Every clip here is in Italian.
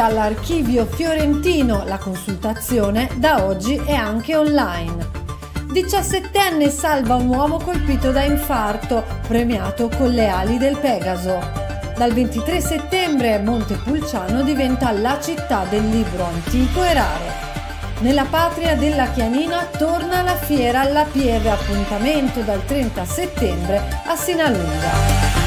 dall'Archivio Fiorentino, la consultazione da oggi è anche online. 17enne salva un uomo colpito da infarto, premiato con le ali del Pegaso. Dal 23 settembre Montepulciano diventa la città del libro antico e raro. Nella patria della Chianina torna la fiera alla Pieve, appuntamento dal 30 settembre a Sinalunga.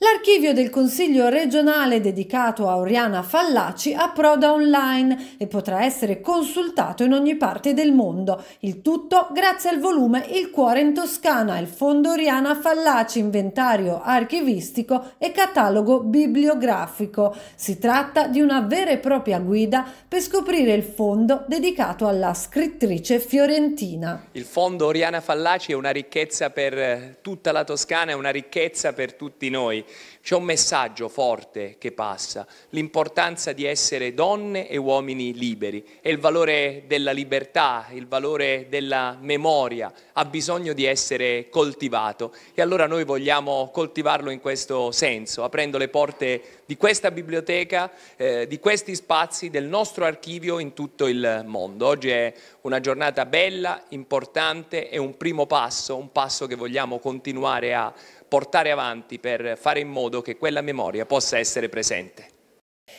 L'archivio del Consiglio regionale dedicato a Oriana Fallaci approda online e potrà essere consultato in ogni parte del mondo. Il tutto grazie al volume Il cuore in Toscana, il fondo Oriana Fallaci, inventario archivistico e catalogo bibliografico. Si tratta di una vera e propria guida per scoprire il fondo dedicato alla scrittrice fiorentina. Il fondo Oriana Fallaci è una ricchezza per eh, tutta la Toscana, è una ricchezza per tutti noi c'è un messaggio forte che passa, l'importanza di essere donne e uomini liberi e il valore della libertà, il valore della memoria ha bisogno di essere coltivato e allora noi vogliamo coltivarlo in questo senso, aprendo le porte di questa biblioteca, eh, di questi spazi, del nostro archivio in tutto il mondo. Oggi è una giornata bella, importante, è un primo passo, un passo che vogliamo continuare a portare avanti per fare in modo che quella memoria possa essere presente.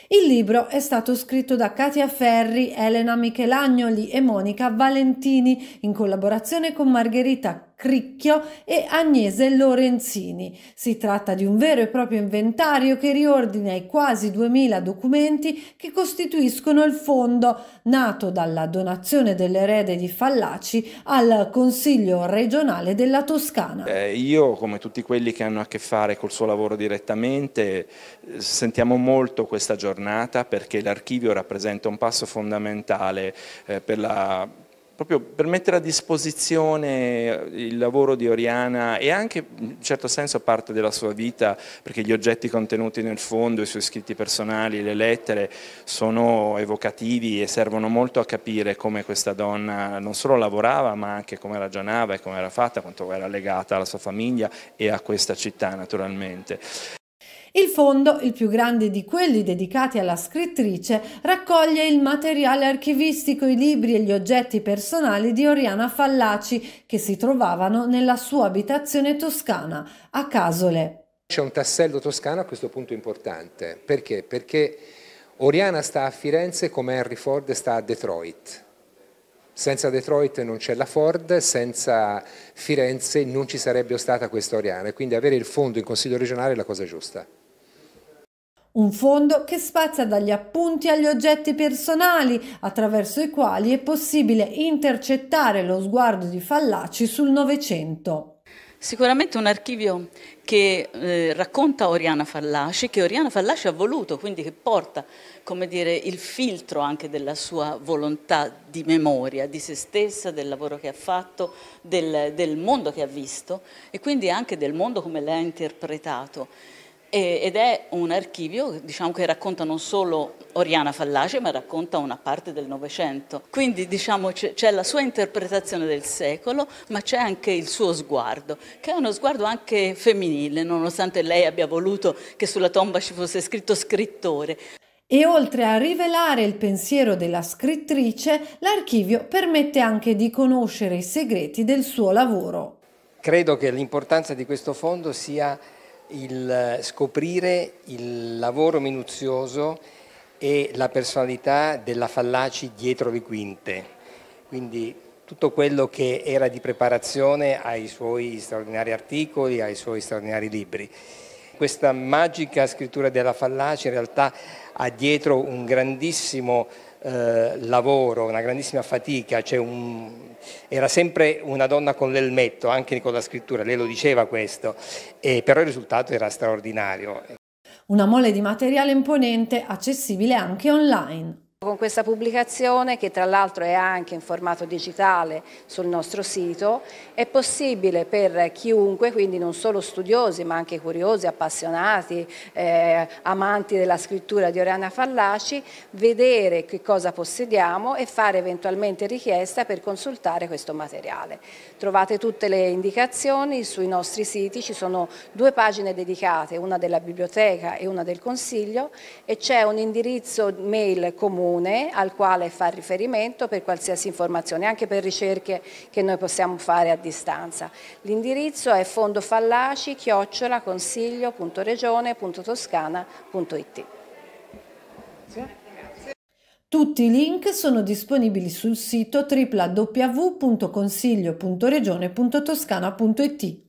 Il libro è stato scritto da Katia Ferri, Elena Michelagnoli e Monica Valentini in collaborazione con Margherita Cricchio e Agnese Lorenzini. Si tratta di un vero e proprio inventario che riordina i quasi 2000 documenti che costituiscono il fondo nato dalla donazione dell'erede di Fallaci al Consiglio regionale della Toscana. Eh, io, come tutti quelli che hanno a che fare col suo lavoro direttamente, eh, sentiamo molto questa giornata perché l'archivio rappresenta un passo fondamentale eh, per la proprio per mettere a disposizione eh, il lavoro di Oriana e anche in certo senso parte della sua vita, perché gli oggetti contenuti nel fondo, i suoi scritti personali, le lettere, sono evocativi e servono molto a capire come questa donna non solo lavorava, ma anche come ragionava e come era fatta, quanto era legata alla sua famiglia e a questa città naturalmente. Il fondo, il più grande di quelli dedicati alla scrittrice, raccoglie il materiale archivistico, i libri e gli oggetti personali di Oriana Fallaci che si trovavano nella sua abitazione toscana, a Casole. C'è un tassello toscano a questo punto importante. Perché? Perché Oriana sta a Firenze come Henry Ford sta a Detroit. Senza Detroit non c'è la Ford, senza Firenze non ci sarebbe stata questa Oriana. Quindi avere il fondo in consiglio regionale è la cosa giusta. Un fondo che spazia dagli appunti agli oggetti personali, attraverso i quali è possibile intercettare lo sguardo di Fallaci sul Novecento. Sicuramente un archivio che eh, racconta Oriana Fallaci, che Oriana Fallaci ha voluto, quindi che porta come dire, il filtro anche della sua volontà di memoria, di se stessa, del lavoro che ha fatto, del, del mondo che ha visto e quindi anche del mondo come l'ha interpretato ed è un archivio diciamo, che racconta non solo Oriana Fallace, ma racconta una parte del Novecento. Quindi diciamo, c'è la sua interpretazione del secolo, ma c'è anche il suo sguardo, che è uno sguardo anche femminile, nonostante lei abbia voluto che sulla tomba ci fosse scritto scrittore. E oltre a rivelare il pensiero della scrittrice, l'archivio permette anche di conoscere i segreti del suo lavoro. Credo che l'importanza di questo fondo sia il scoprire il lavoro minuzioso e la personalità della Fallaci dietro le quinte. Quindi tutto quello che era di preparazione ai suoi straordinari articoli, ai suoi straordinari libri. Questa magica scrittura della Fallaci in realtà ha dietro un grandissimo eh, lavoro, una grandissima fatica, un... era sempre una donna con l'elmetto, anche con la scrittura, lei lo diceva questo, e però il risultato era straordinario. Una mole di materiale imponente accessibile anche online. Con questa pubblicazione, che tra l'altro è anche in formato digitale sul nostro sito, è possibile per chiunque, quindi non solo studiosi ma anche curiosi, appassionati, eh, amanti della scrittura di Oriana Fallaci, vedere che cosa possediamo e fare eventualmente richiesta per consultare questo materiale. Trovate tutte le indicazioni sui nostri siti, ci sono due pagine dedicate, una della biblioteca e una del consiglio e c'è un indirizzo mail comune comune al quale fa riferimento per qualsiasi informazione, anche per ricerche che noi possiamo fare a distanza. L'indirizzo è fondofallaci chiocciola consiglio.regione.toscana.it. Tutti i link sono disponibili sul sito www.consiglio.regione.toscana.it.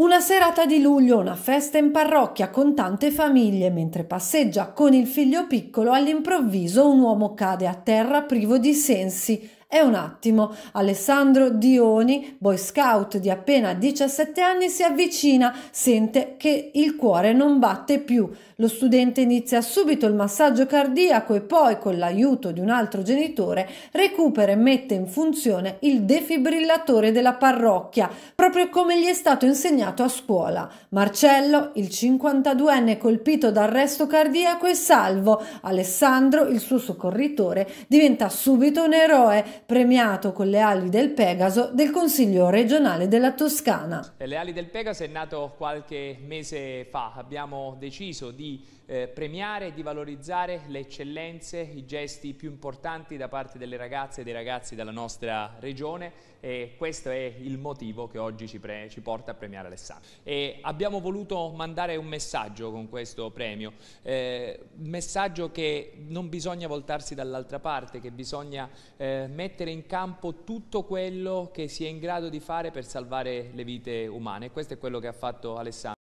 Una serata di luglio, una festa in parrocchia con tante famiglie, mentre passeggia con il figlio piccolo, all'improvviso un uomo cade a terra privo di sensi, è un attimo. Alessandro Dioni, boy scout di appena 17 anni, si avvicina, sente che il cuore non batte più. Lo studente inizia subito il massaggio cardiaco e poi, con l'aiuto di un altro genitore, recupera e mette in funzione il defibrillatore della parrocchia, proprio come gli è stato insegnato a scuola. Marcello, il 52enne colpito da arresto cardiaco, è salvo. Alessandro, il suo soccorritore, diventa subito un eroe premiato con le ali del Pegaso del Consiglio regionale della Toscana. Le ali del Pegaso è nato qualche mese fa, abbiamo deciso di eh, premiare e di valorizzare le eccellenze, i gesti più importanti da parte delle ragazze e dei ragazzi della nostra regione e questo è il motivo che oggi ci, ci porta a premiare Alessandro. E abbiamo voluto mandare un messaggio con questo premio, eh, messaggio che non bisogna voltarsi dall'altra parte, che bisogna eh, mettere in campo tutto quello che si è in grado di fare per salvare le vite umane questo è quello che ha fatto Alessandro.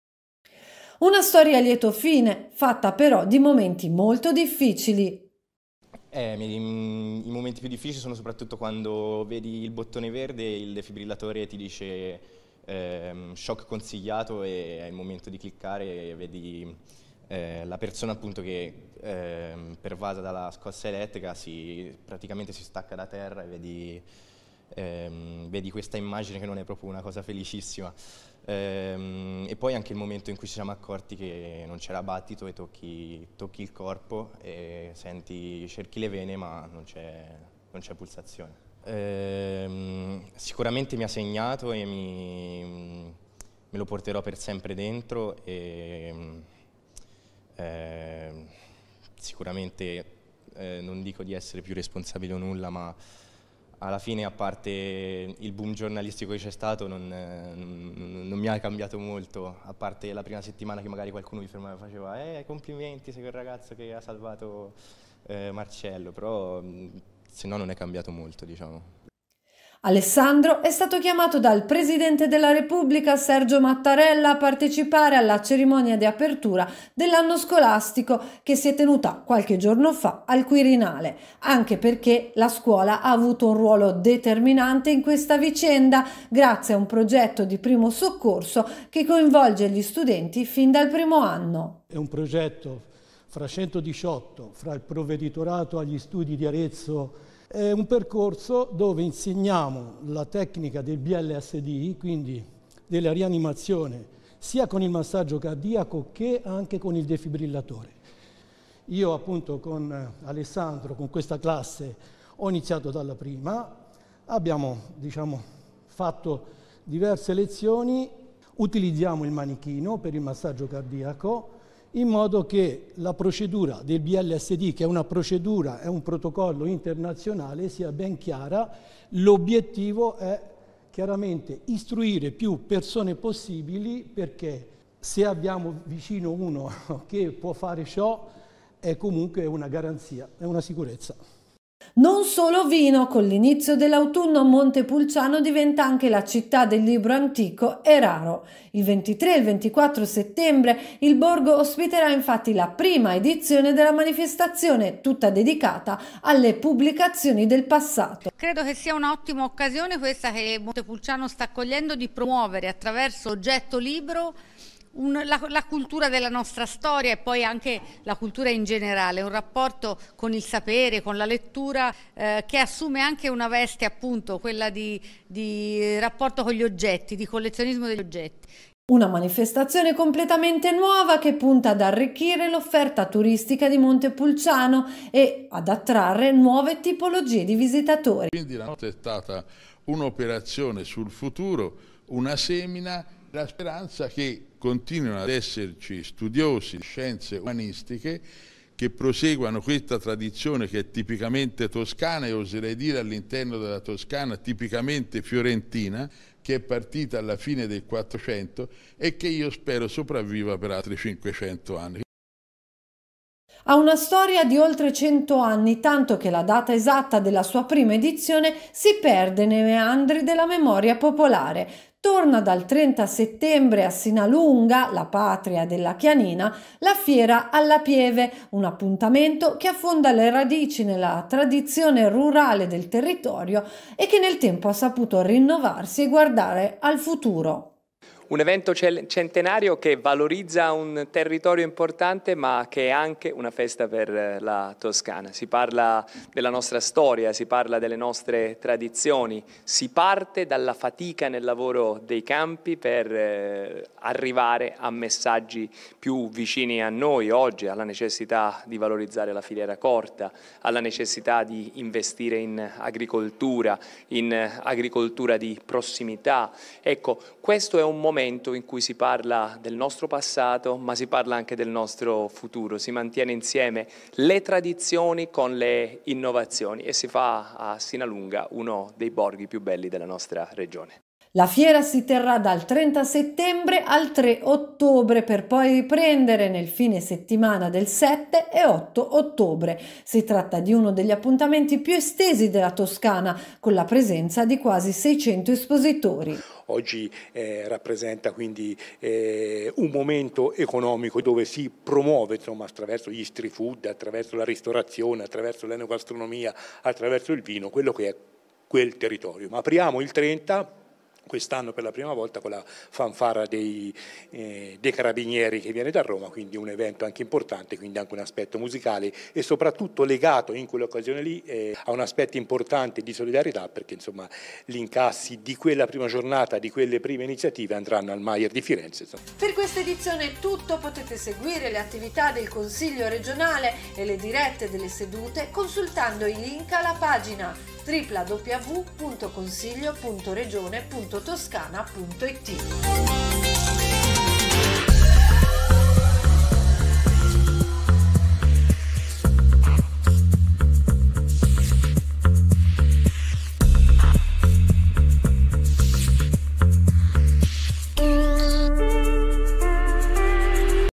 Una storia a lieto fine, fatta però di momenti molto difficili. Eh, mm, i, momenti più difficili sono soprattutto quando vedi il bottone verde e il defibrillatore ti dice ehm, shock consigliato e è il momento di cliccare e vedi eh, la persona appunto che ehm, pervasa dalla scossa elettrica si, praticamente si stacca da terra e vedi, ehm, vedi questa immagine che non è proprio una cosa felicissima. Ehm, e poi anche il momento in cui ci siamo accorti che non c'era battito e tocchi, tocchi il corpo e senti, cerchi le vene ma non c'è pulsazione. Ehm, sicuramente mi ha segnato e mi, me lo porterò per sempre dentro e eh, sicuramente eh, non dico di essere più responsabile o nulla ma alla fine, a parte il boom giornalistico che c'è stato, non, non, non, mi ha cambiato molto, a parte la prima settimana che magari qualcuno mi fermava e faceva eh, complimenti, sei quel ragazzo che ha salvato eh, Marcello, però se no non è cambiato molto, diciamo. Alessandro è stato chiamato dal Presidente della Repubblica Sergio Mattarella a partecipare alla cerimonia di apertura dell'anno scolastico che si è tenuta qualche giorno fa al Quirinale, anche perché la scuola ha avuto un ruolo determinante in questa vicenda grazie a un progetto di primo soccorso che coinvolge gli studenti fin dal primo anno. È un progetto fra 118, fra il provveditorato agli studi di Arezzo è un percorso dove insegniamo la tecnica del BLSD, quindi della rianimazione, sia con il massaggio cardiaco che anche con il defibrillatore. Io appunto con Alessandro, con questa classe, ho iniziato dalla prima, abbiamo diciamo, fatto diverse lezioni, utilizziamo il manichino per il massaggio cardiaco, in modo che la procedura del BLSD, che è una procedura, è un protocollo internazionale, sia ben chiara. L'obiettivo è chiaramente istruire più persone possibili perché se abbiamo vicino uno che può fare ciò è comunque una garanzia, è una sicurezza. Non solo vino, con l'inizio dell'autunno Montepulciano diventa anche la città del libro antico e raro. Il 23 e il 24 settembre il borgo ospiterà infatti la prima edizione della manifestazione, tutta dedicata alle pubblicazioni del passato. Credo che sia un'ottima occasione questa che Montepulciano sta cogliendo di promuovere attraverso oggetto libro un, la, la, cultura della nostra storia e poi anche la cultura in generale, un rapporto con il sapere, con la lettura eh, che assume anche una veste appunto, quella di, di rapporto con gli oggetti, di collezionismo degli oggetti. Una manifestazione completamente nuova che punta ad arricchire l'offerta turistica di Montepulciano e ad attrarre nuove tipologie di visitatori. Quindi la notte è stata un'operazione sul futuro, una semina, la speranza che continuano ad esserci studiosi di scienze umanistiche che proseguano questa tradizione che è tipicamente toscana e oserei dire all'interno della Toscana tipicamente fiorentina, che è partita alla fine del 400 e che io spero sopravviva per altri 500 anni. Ha una storia di oltre 100 anni, tanto che la data esatta della sua prima edizione si perde nei meandri della memoria popolare torna dal 30 settembre a Sinalunga, la patria della Chianina, la Fiera alla Pieve, un appuntamento che affonda le radici nella tradizione rurale del territorio e che nel tempo ha saputo rinnovarsi e guardare al futuro un evento centenario che valorizza un territorio importante ma che è anche una festa per eh, la Toscana. Si parla della nostra storia, si parla delle nostre tradizioni, si parte dalla fatica nel lavoro dei campi per eh, arrivare a messaggi più vicini a noi oggi, alla necessità di valorizzare la filiera corta, alla necessità di investire in agricoltura, in agricoltura di prossimità. Ecco, questo è un momento momento in cui si parla del nostro passato, ma si parla anche del nostro futuro, si mantiene insieme le tradizioni con le innovazioni e si fa a Sinalunga uno dei borghi più belli della nostra regione. La fiera si terrà dal 30 settembre al 3 ottobre per poi riprendere nel fine settimana del 7 e 8 ottobre. Si tratta di uno degli appuntamenti più estesi della Toscana con la presenza di quasi 600 espositori oggi eh, rappresenta quindi eh, un momento economico dove si promuove insomma, attraverso gli street food, attraverso la ristorazione, attraverso l'enogastronomia, attraverso il vino, quello che è quel territorio. Ma apriamo il 30 quest'anno per la prima volta con la fanfara dei, eh, dei, carabinieri che viene da Roma, quindi un evento anche importante, quindi anche un aspetto musicale e soprattutto legato in quell'occasione lì eh, a un aspetto importante di solidarietà perché insomma gli incassi di quella prima giornata, di quelle prime iniziative andranno al Maier di Firenze. Insomma. Per questa edizione è tutto, potete seguire le attività del Consiglio regionale e le dirette delle sedute consultando il link alla pagina www.consiglio.regione.toscana.it